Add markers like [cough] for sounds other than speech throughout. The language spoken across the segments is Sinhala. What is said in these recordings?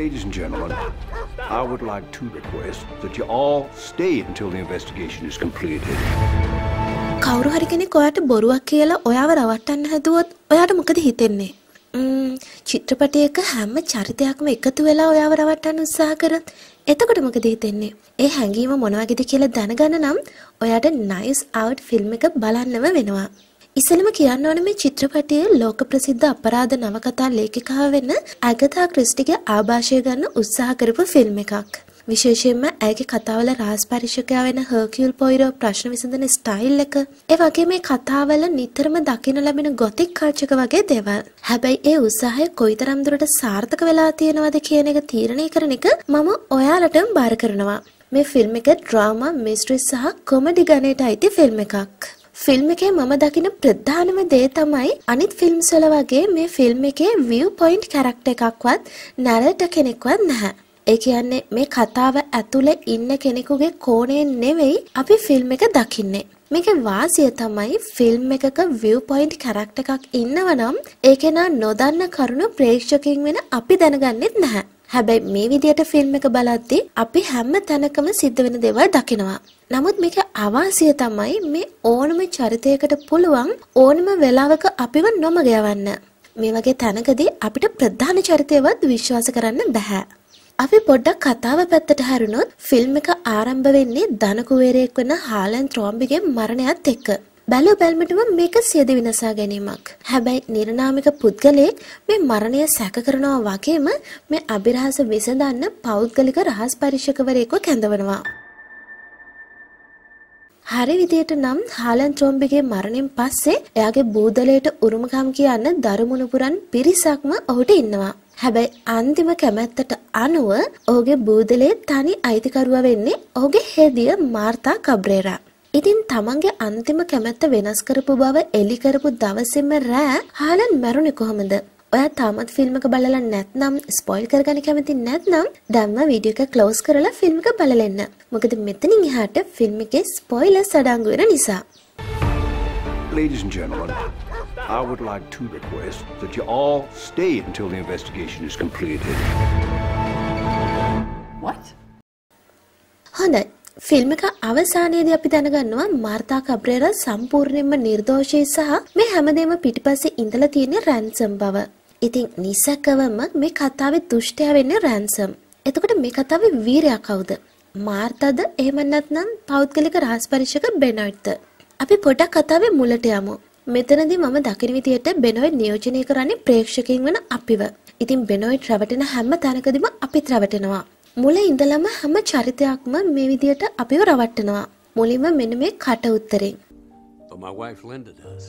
Ladies and gentlemen, I would like to request that you all stay until the investigation is completed. කවුරු හරි කෙනෙක් ඔයාට බොරුවක් කියලා ඔයාව රවට්ටන්න හැදුවොත් ඔයාට මොකද හිතෙන්නේ? චිත්‍රපටයක හැම චරිතයක්ම එකතු වෙලා ඔයාව රවට්ටන්න උත්සාහ කරත් එතකොට මොකද හිතෙන්නේ? ඒ හැඟීම මොන වගේද කියලා දැනගන්න නම් ඔයාට nice out ෆිල්ම් එක බලන්නම වෙනවා. ඉසලම කියන්න ඕන මේ චිත්‍රපටය ලෝක ප්‍රසිද්ධ අපරාධ නවකතා ලේඛිකාව වෙන ඇගතා ක්‍රිස්ටිගේ ආභාෂය ගන්න උත්සාහ කරපු ෆිල්ම් එකක්. විශේෂයෙන්ම ඇගේ කතාවල රහස් පරීක්ෂකයා වෙන හර්කියුල් පොයිරෝ ප්‍රශ්න විසඳන ස්ටයිල් එක. ඒ වගේ මේ කතාවල නිතරම දකින ලැබෙන ගොතික් කල්චක වගේ දේවල්. හැබැයි ඒ උත්සාහය කොයිතරම් දුරට සාර්ථක වෙලා තියෙනවද කියන එක තීරණය කරන එක මම ඔයාලටම බාර කරනවා. මේ ෆිල්ම් එක ඩ්‍රාමා මිස්ට්‍රි සහ කොමඩි ගණයට අයිති ෆිල්ම් එකක්. ෆිල්ම් එකේ මම දකින ප්‍රධානම දේ තමයි අනිත් ෆිල්ම්ස් වල වගේ මේ ෆිල්ම් එකේ view point කැරක්ටර් එකක්වත් නැරට කෙනෙක්වත් නැහැ. ඒ කියන්නේ මේ කතාව ඇතුලේ ඉන්න කෙනෙකුගේ කෝණයෙන් නෙවෙයි අපි ෆිල්ම් එක දකින්නේ. මේකේ වාසිය තමයි ෆිල්ම් එකක view point කැරක්ටර් එකක් ඉන්නවනම් ඒකේ නා නොදන්න කරුණු ප්‍රේක්ෂකයින් වෙන අපි දැනගන්නෙත් නැහැ. හැබැයි මේ විදියට ෆිල්ම් එක බලද්දී අපි හැම තැනකම සිද්ධ වෙන දේවල් දකිනවා. නමුත් මේක අවාසිය තමයි මේ ඕනම චරිතයකට පුළුවන් ඕනම වෙලාවක අපිව නොමග යවන්න. මේ වගේ තැනකදී අපිට ප්‍රධාන චරිතයවත් විශ්වාස කරන්න බෑ. අපි පොඩ්ඩක් කතාව පැත්තට හැරුණොත් ෆිල්ම් එක ආරම්භ වෙන්නේ ධනකුවේරයෙක් වන හාලන් ත්‍රෝම්බිගේ මරණයත් එක්ක. බැලූ බැල්මටම මේක සියද විනාසා ගැනීමක්. හැබැයි නිර්නාමික පුද්ගලයෙක් මේ මරණය සැක කරනවා වගේම මේ අභිරහස විසඳන්න පෞද්ගලික රහස් පරීක්ෂකවරයෙක්ව කැඳවනවා. හරි විදියට නම් හාලන් ට්‍රොම්බිගේ මරණයෙන් පස්සේ එයාගේ බූදලයට උරුමකම් කියන්න දරුමුණුපුරන් පිරිසක්ම ඔහුට ඉන්නවා. හැබැයි අන්තිම කැමැත්තට අනුව ඔහුගේ බූදලේ තනි අයිතිකරුව වෙන්නේ ඔහුගේ හෙදිය මාර්තා කබ්‍රේරා. ඉතින් තමන්ගේ අන්තිම කැමැත්ත වෙනස් කරපු බව එලි කරපු දවසෙම රෑ හාලන් මැරුණේ කොහොමද? ඔයා තාමත් ෆිල්ම් එක බලලා නැත්නම් ස්පොයිල් කරගන්න කැමති නැත්නම් දැම්ම වීඩියෝ එක ක්ලෝස් කරලා ෆිල්ම් එක බලලා එන්න. මොකද මෙතනින් එහාට ෆිල්ම් එකේ ස්පොයිලර්ස් අඩංගු වෙන නිසා. Ladies and gentlemen, I would like to request that you all stay until the investigation is completed. What? හොඳයි. ෆිල්ම් එක අවසානයේදී අපි දැනගන්නවා මාර්තා කබ්‍රේරා සම්පූර්ණයෙන්ම නිර්දෝෂී සහ මේ හැමදේම පිටිපස්සේ ඉඳලා තියෙන රැන්සම් බව. ඉතින් නිසකවම මේ කතාවේ දුෂ්ටයා වෙන්නේ රැන්සම්. එතකොට මේ කතාවේ වීරයා කවුද? මාර්තාද එහෙම නැත්නම් පෞද්ගලික රහස් පරීක්ෂක බෙනොයිට්ද? අපි පොඩක් කතාවේ මුලට යමු. මෙතනදී මම දකින විදියට බෙනොයිට් නියෝජනය කරන්නේ ප්‍රේක්ෂකයන් වෙන අපිව. ඉතින් බෙනොයිට් රැවටෙන හැම තැනකදීම අපිත් රැවටෙනවා. මුල ඉඳලම හැම චරිතයක්ම මේ විදියට අපිව රවට්ටනවා. මුලින්ම මෙන්න මේ කට උත්තරෙන්. But my wife Linda does.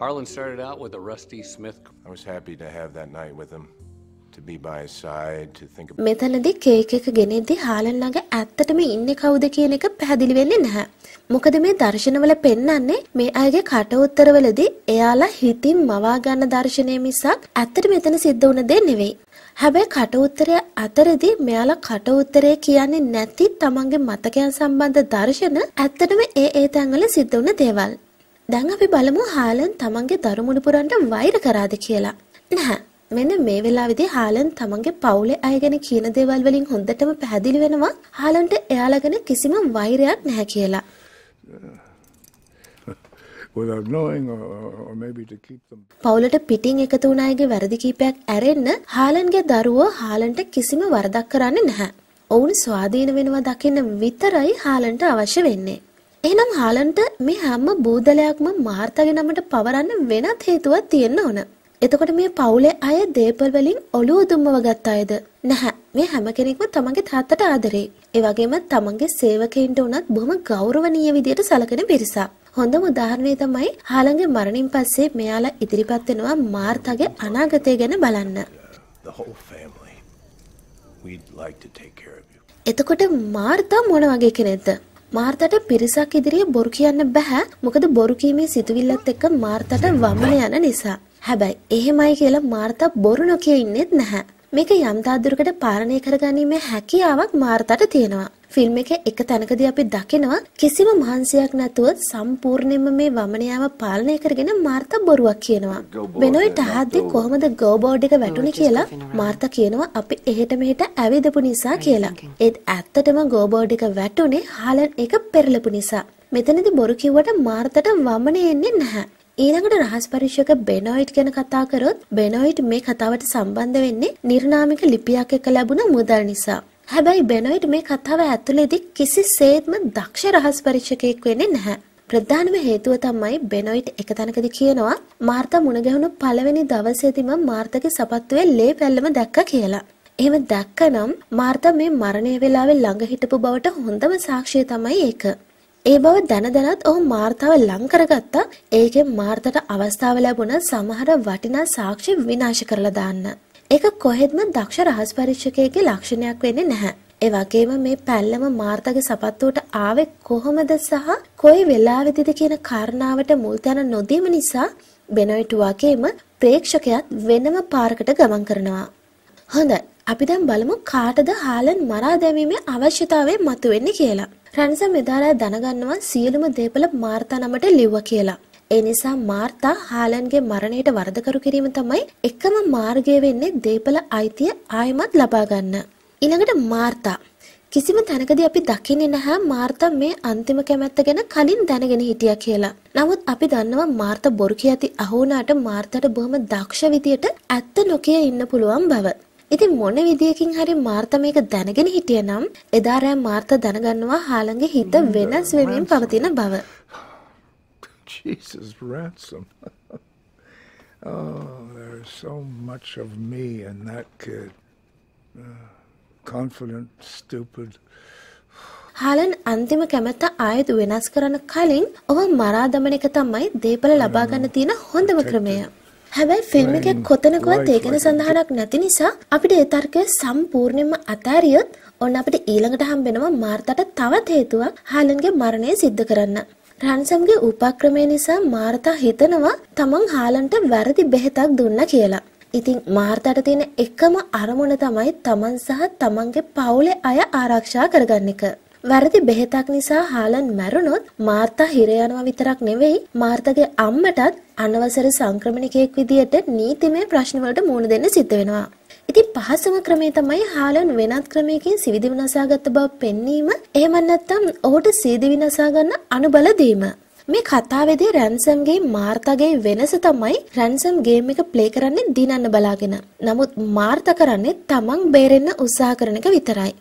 Harlan started out with a Rusty Smith. I was happy to have that night with him. මෙතනදි කේක එක ගෙනෙද්දි හාලන්ලඟ ඇත්තටම ඉන්න කවුද කියන එක පැහැදිලි වෙන්නේ නැහැ. මොකද මේ දර්ශනවල පෙන්වන්නේ මේ අයගේ කට උත්තරවලදී එයාලා හිතින් මවා ගන්න දර්ශනය මිසක් ඇත්තට මෙතන සිද්ධ වුණ දේ නෙවෙයි. හැබැයි කට උත්තරය අතරදී මෙයාලා කට උත්තරය කියන්නේ නැති තමන්ගේ මතකයන් සම්බන්ධ දර්ශන ඇත්තටම ඒ ඒ තැන්වල සිද්ධ වුණ දේවල්. දැන් අපි බලමු හාලන් තමන්ගේ දරුමුණු පුරන්ට වෛර කරාද කියලා. නැහැ. මෙන්න මේ වෙලාවේදී හාලන් තමන්ගේ පවුලේ අය ගැන කියන දේවල් වලින් හොඳටම පැහැදිලි වෙනවා හාලන්ට එයාලා ගැන කිසිම වෛරයක් නැහැ කියලා. පවුලට පිටින් එකතු වුණයගේ වැරදි කීපයක් ඇරෙන්න හාලන්ගේ දරුවෝ හාලන්ට කිසිම වරදක් කරන්න නැහැ. ඔවුන් ස්වාධීන වෙනවා දකින්න විතරයි හාලන්ට අවශ්‍ය වෙන්නේ. එහනම් හාලන්ට මේ හැම්ම බූදලයක්ම මාර්තග නමට පවරන්න වෙනත් හේතුවත් තියෙන්න ඕන. එතකොට මේ පවුලේ අය දේපල් වලින් ඔලුව දුම්මව ගත් අයද නැහැ මේ හැම කෙනෙක්ම තමන්ගේ තාත්තට ආදරේ. ඒ වගේම තමන්ගේ සේවකයින්ට උනත් බොහොම ගෞරවනීය විදියට සැලකෙන පිරිසක්. හොඳම උදාහරණය තමයි හාලගේ මරණින් පස්සේ මෙයාලා ඉදිරිපත් වෙනවා මාර්තාගේ අනාගතය ගැන බලන්න. එතකොට මාර්තා මොන වගේ කෙනෙක්ද? මාර්තට පිරිසක් ඉදිරියේ බොරු කියන්න බෑ මොකද බොරු කීමේ සිතුවිල්ලත් එක්ක මාර්තට වමන යන නිසා. හැබැයි එහෙමයි කියලා මාර්තා බොරු නොකිය ඉන්නෙත් නැහැ. මේක යම් තාදුරකට පාලනය කරගැනීමේ හැකියාවක් මාර්තට තියෙනවා. ෆිල්ම් එක එක තැනකදී අපි දකිනවා කිසිම මහන්සියක් නැතුව සම්පූර්ණයෙන්ම මේ වමනයාව පාලනය කරගෙන මාර්තා බොරුවක් කියනවා. වෙනුවට අහද්දී කොහොමද ගෝ බෝඩ් එක වැටුනේ කියලා මාර්තා කියනවා අපි එහෙට මෙහෙට ඇවිදපු නිසා කියලා. ඒත් ඇත්තටම ගෝ බෝඩ් එක වැටුනේ හාලන් එක පෙරලපු නිසා. මෙතනදී බොරු කිව්වට මාර්තට වමනේ එන්නේ නැහැ. ඊළඟට රහස් පරීක්ෂක බෙනොයිට් ගැන කතා කරොත් බෙනොයිට් මේ කතාවට සම්බන්ධ වෙන්නේ නිර්නාමික ලිපියක් එක ලැබුණ මුදල් නිසා. හැබැයි බෙනොයිඩ් මේ කතාව ඇතුළේදී කිසිසේත්ම දක්ෂ රහස් පරීක්ෂකයෙක් වෙන්නේ නැහැ. ප්‍රධානම හේතුව තමයි බෙනොයිට් එක තැනකදී කියනවා මාර්තා මුණ ගැහුණු පළවෙනි දවසේදීම මාර්තාගේ සපත්තුවේ ලේ පැල්ලම දැක්කා කියලා. එහෙම දැක්කනම් මාර්තා මේ මරණය වෙලාවේ ළඟ හිටපු බවට හොඳම සාක්ෂිය තමයි ඒක. ඒ බව දැන දැනත් ඔහු මාර්තාව ලං කරගත්තා. ඒකෙන් මාර්තට අවස්ථාව ලැබුණ සමහර වටිනා සාක්ෂි විනාශ කරලා දාන්න. ඒක කොහෙත්ම දක්ෂ රහස් පරීක්ෂකයෙගේ ලක්ෂණයක් වෙන්නේ නැහැ. ඒ වගේම මේ පැල්ලම මාර්තගේ සපත්තුවට ආවේ කොහොමද සහ කොයි වෙලාවෙදිද කියන කාරණාවට මුල් තැන නොදීම නිසා බෙනොයිට් වගේම ප්‍රේක්ෂකයාත් වෙනම පාරකට ගමන් කරනවා. හොඳයි. අපි දැන් බලමු කාටද හාලන් මරා දැමීමේ අවශ්‍යතාවය මතුවෙන්නේ කියලා. රැන්සම් එදා රෑ දැනගන්නවා සියලුම දේපල මාර්තා නමට ලිව්වා කියලා. ඒ නිසා මාර්තා හාලන්ගේ මරණයට වරදකරු කිරීම තමයි එකම මාර්ගය වෙන්නේ දේපල අයිතිය ආයමත් ලබා ගන්න. ඊළඟට මාර්තා කිසිම තැනකදී අපි දකින්නේ නැහැ මාර්තා මේ අන්තිම කැමැත්ත ගැන කලින් දැනගෙන හිටියා කියලා. නමුත් අපි දන්නවා මාර්තා බොරු කියති අහුණාට මාර්තාට බොහොම දක්ෂ විදියට ඇත්ත නොකිය ඉන්න පුළුවන් බව. ඉතින් මොන විදියකින් හරි මාර්තා මේක දැනගෙන හිටියනම් එදා රෑ මාර්තා දැනගන්නවා හාලන්ගේ හිත වෙනස් වෙමින් පවතින බව. [laughs] Jesus ransom. [laughs] oh, there's so much of me in that kid. Uh, confident, stupid. හාලන් අන්තිම කැමැත්ත ආයුධ වෙනස් කරන කලින් ඔව මරා දමන එක තමයි දේපල ලබා ගන්න තියෙන හොඳම ක්‍රමය. හැබැයි ෆිල්ම් එකේ කොතනකවත් ඒ ගැන සඳහනක් නැති නිසා අපිට ඒ තර්කය සම්පූර්ණයෙන්ම අතාරියොත් ඔන්න අපිට ඊළඟට හම්බෙනවා මාර්තට තවත් හේතුවක් හාලන්ගේ මරණය සිද්ධ කරන්න. රන්සම්ගේ උපක්‍රමය නිසා මාර්තා හිතනවා තමන් හාලන්ට වැරදි බෙහෙතක් දුන්න කියලා. ඉතින් මාර්තාට තියෙන එකම අරමුණ තමයි තමන් සහ තමන්ගේ පවුලේ අය ආරක්ෂා කරගන්න එක. වැරදි බෙහෙතක් නිසා හාලන් මැරුණොත් මාර්තා හිර යනවා විතරක් නෙවෙයි මාර්තාගේ අම්මටත් අනවසර සංක්‍රමණිකයෙක් විදියට නීතිමය ප්‍රශ්න වලට මුහුණ දෙන්න සිද්ධ වෙනවා. ඉතින් පහසුම ක්‍රමය තමයි හාලන් වෙනත් ක්‍රමයකින් සිවිදි විනාසාගත බව පෙන්වීම. එහෙම නැත්නම් ඔහුට සීදි විනාසා ගන්න අනුබල දීම. මේ කතාවේදී රැන්සම්ගේ මාර්තාගේ වෙනස තමයි රැන්සම් ගේම් එක ප්ලේ කරන්නේ දිනන්න බලාගෙන. නමුත් මාර්තා කරන්නේ තමන් බේරෙන්න උත්සාහ කරන එක විතරයි.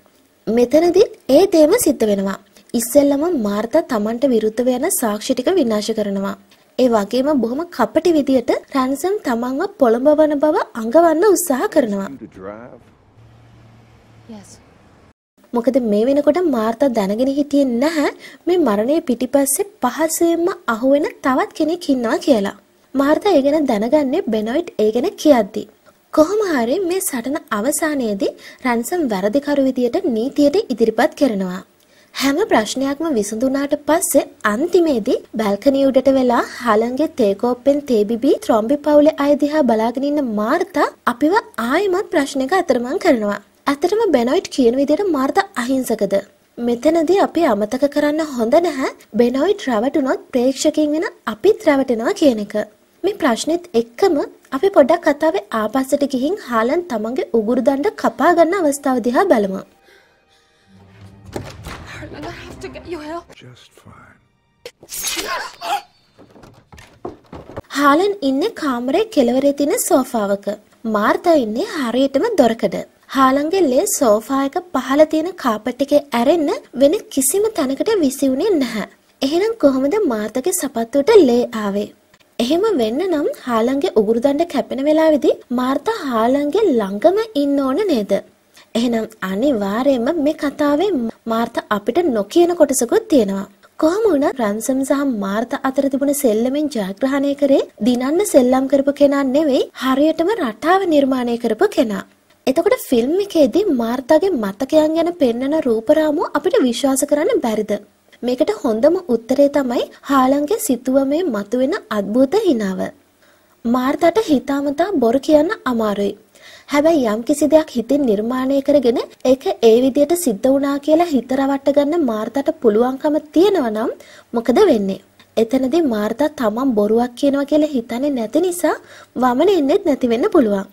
මෙතනදී ඒ දේම සිද්ධ වෙනවා. ඉස්සෙල්ලම මාර්තා තමන්ට විරුද්ධව යන සාක්ෂි ටික විනාශ කරනවා. ඒ වගේම බොහොම කපටි විදියට රැන්සම් තමන්ව පොළඹවන බව අඟවන්න උත්සාහ කරනවා. මොකද මේ වෙනකොට මාර්තා දැනගෙන හිටියේ නැහැ මේ මරණය පිටිපස්සේ පහසෙන්ම අහුවෙන තවත් කෙනෙක් ඉන්නවා කියලා. මාර්තා ඒ ගැන දැනගන්නේ බෙනොයිට් ඒ ගැන කියද්දි. කොහොම හරි මේ සටන අවසානයේදී රැන්සම් වැරදිකරු විදියට නීතියට ඉදිරිපත් කරනවා. හැම ප්‍රශ්නයක්ම විසඳුනාට පස්සේ අන්තිමේදී බැල්කනි උඩට වෙලා හලන්ගේ තේකෝප්පෙන් තේබිබී ත්‍රොම්බි පවුලේ අය දිහා බලාගෙන ඉන්න මාර්තා අපිව ආයෙමත් ප්‍රශ්නෙක අතරමං කරනවා. ඇත්තටම බෙනොයිට් කියන විදිහට මාර්තා අහිංසකද? මෙතනදී අපි අමතක කරන්න හොඳ නැහැ බෙනොයිට් රැවටුනොත් ප්‍රේක්ෂකයින් වෙන අපිත් රැවටෙනවා කියන එක. මේ ප්‍රශ්නෙත් එක්කම අපි පොඩක් කතාවේ ආපස්සට ගිහින් හාලන් තමන්ගේ උගුරු දණ්ඩ කපා ගන්න අවස්ථාව දිහා බලමු. Joel? Just fine. හාලන් ඉන්නේ කාමරේ කෙළවරේ තියෙන සෝෆාවක. මාර්තා ඉන්නේ හරියටම දොරකඩ. හාලන්ගේ ලේ සෝෆා එක පහළ තියෙන කාපට් එකේ ඇරෙන්න වෙන කිසිම තැනකට විසිුනේ නැහැ. එහෙනම් කොහොමද මාර්තාගේ සපත්තුවට ලේ ආවේ? එහෙම වෙන්න නම් හාලන්ගේ උගුරු දණ්ඩ කැපෙන වෙලාවේදී මාර්තා හාලන්ගේ ළඟම ඉන්න ඕන නේද? එහෙනම් අනිවාර්යයෙන්ම මේ කතාවේ මාර්ත අපිට නොකියන කොටසකුත් තියෙනවා. කොහොම වුණත් රන්සම් සහ මාර්ත අතර තිබුණ සෙල්ලමෙන් ජයග්‍රහණය කරේ දිනන්න සෙල්ලම් කරපු කෙනා නෙවෙයි හරියටම රටාව නිර්මාණය කරපු කෙනා. එතකොට ෆිල්ම් එකේදී මාර්තාගේ මතකයන් ගැන පෙන්වන රූපරාමු අපිට විශ්වාස කරන්න බැරිද? මේකට හොඳම උත්තරේ තමයි හාලන්ගේ සිතුවමේ මතුවෙන අద్භූත හිනාව. මාර්තාට හිතාමතා බොරු කියන්න අමාරුයි. හැබැයි යම් කිසි දෙයක් හිතින් නිර්මාණය කරගෙන ඒක ඒ විදියට සිද්ධ වුණා කියලා හිත රවට්ට ගන්න මාර්තට පුළුවන්කම තියෙනවා නම් මොකද වෙන්නේ? එතනදී මාර්තා තමන් බොරුවක් කියනවා කියලා හිතන්නේ නැති නිසා වමන එන්නෙත් නැති වෙන්න පුළුවන්.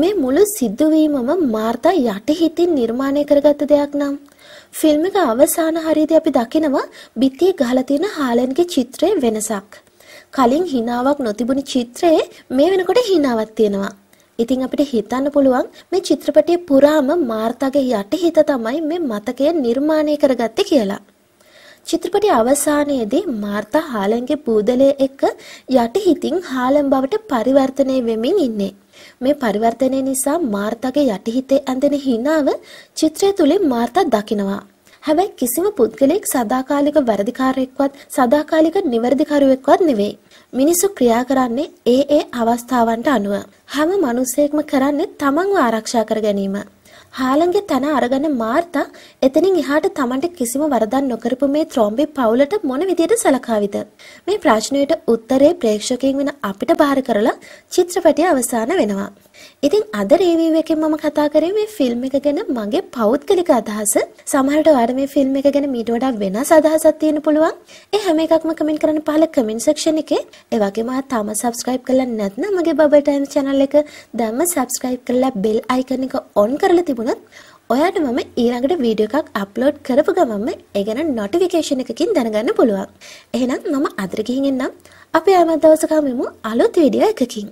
මේ මුළු සිද්ධවීමම මාර්තා යටිහිතින් නිර්මාණය කරගත්ත දෙයක් නම් ෆිල්ම් එක අවසාන හරියදී අපි දකිනවා බිත්තියේ ගහලා තියෙන හාලන්ගේ චිත්‍රයේ වෙනසක්. කලින් හිනාවක් නොතිබුණු චිත්‍රයේ මේ වෙනකොට හිනාවක් තියෙනවා. ඉතින් අපිට හිතන්න පුළුවන් මේ චිත්‍රපටයේ පුරාම මාර්තාගේ යටිහිත තමයි මේ මතකය නිර්මාණය කරගත්තේ කියලා. චිත්‍රපටයේ අවසානයේදී මාර්තා හාලන්ගේ බූදලය එක්ක යටිහිතින් හාලන් බවට පරිවර්තනය වෙමින් ඉන්නේ. මේ පරිවර්තනය නිසා මාර්තාගේ යටිහිතේ ඇඳෙන හිනාව චිත්‍රය තුලින් මාර්තා දකිනවා. හැබැයි කිසිම පුද්ගලයෙක් සදාකාලික වැරදිකාරයෙක්වත් සදාකාලික නිවැරදිකරුවෙක්වත් නෙවෙයි. මිනිසු ක්‍රියා කරන්නේ ඒ ඒ අවස්ථාවන්ට අනුව. හැම මිනිසෙක්ම කරන්නේ තමන්ව ආරක්ෂා කර ගැනීම. හාලන්ගේ තන අරගන්න මාර්තා එතනින් එහාට Tamanට කිසිම වරදක් නොකරපු මේ ත්‍රොම්බි පවුලට මොන විදියට සලකාවිද? මේ ප්‍රශ්නයට උත්තරේ ප්‍රේක්ෂකයන් වෙන අපිට බාර කරලා චිත්‍රපටය අවසන් වෙනවා. ඉතින් අද රිවීව් එකෙන් මම කතා කරේ මේ ෆිල්ම් එක ගැන මගේ පෞද්ගලික අදහස. සමහරට ඔයාලට මේ ෆිල්ම් එක ගැන මීට වඩා වෙනස් අදහසක් තියෙන්න පුළුවන්. ඒ හැම එකක්ම කමෙන්ට් කරන්න පහල කමෙන්ට් සෙක්ෂන් එකේ. ඒ වගේම තාම subscribe කරලා නැත්නම් මගේ බබල් ටයිම් channel එක දැම්ම subscribe කරලා bell icon එක on කරලා තිබුණා. වුණොත් ඔයාට මම ඊළඟට වීඩියෝ එකක් අප්ලෝඩ් කරපු ගමන්ම ඒ ගැන නොටිෆිකේෂන් එකකින් දැනගන්න පුළුවන්. එහෙනම් මම අදට ගිහින් එන්නම්. අපි ආයෙමත් දවසක හමුවෙමු අලුත් වීඩියෝ එකකින්.